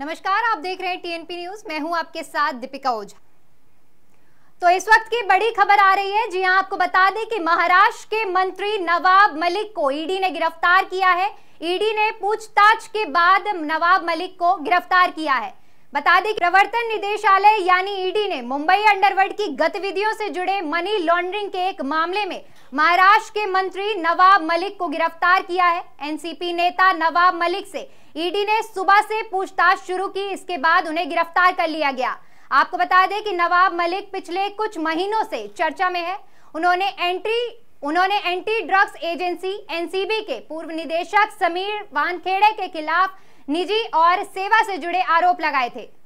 नमस्कार आप देख रहे हैं टीएनपी न्यूज मैं हूं आपके साथ दीपिका ओझा तो इस वक्त की बड़ी खबर आ रही है जी हां आपको बता दें कि महाराष्ट्र के मंत्री नवाब मलिक को ईडी e ने गिरफ्तार किया है ईडी e ने पूछताछ के बाद नवाब मलिक को गिरफ्तार किया है बता दें प्रवर्तन निदेशालय यानी ईडी ने मुंबई अंडरवर्ल्ड की गतिविधियों से जुड़े मनी लॉन्ड्रिंग के एक मामले में महाराष्ट्र के मंत्री नवाब मलिक को गिरफ्तार किया है एनसीपी नेता नवाब मलिक से ईडी ने सुबह से पूछताछ शुरू की इसके बाद उन्हें गिरफ्तार कर लिया गया आपको बता दें कि नवाब मलिक पिछले कुछ महीनों से चर्चा में है उन्होंने एंट्री उन्होंने एंटी ड्रग्स एजेंसी एनसीबी के पूर्व निदेशक समीर वानखेड़े के खिलाफ निजी और सेवा से जुड़े आरोप लगाए थे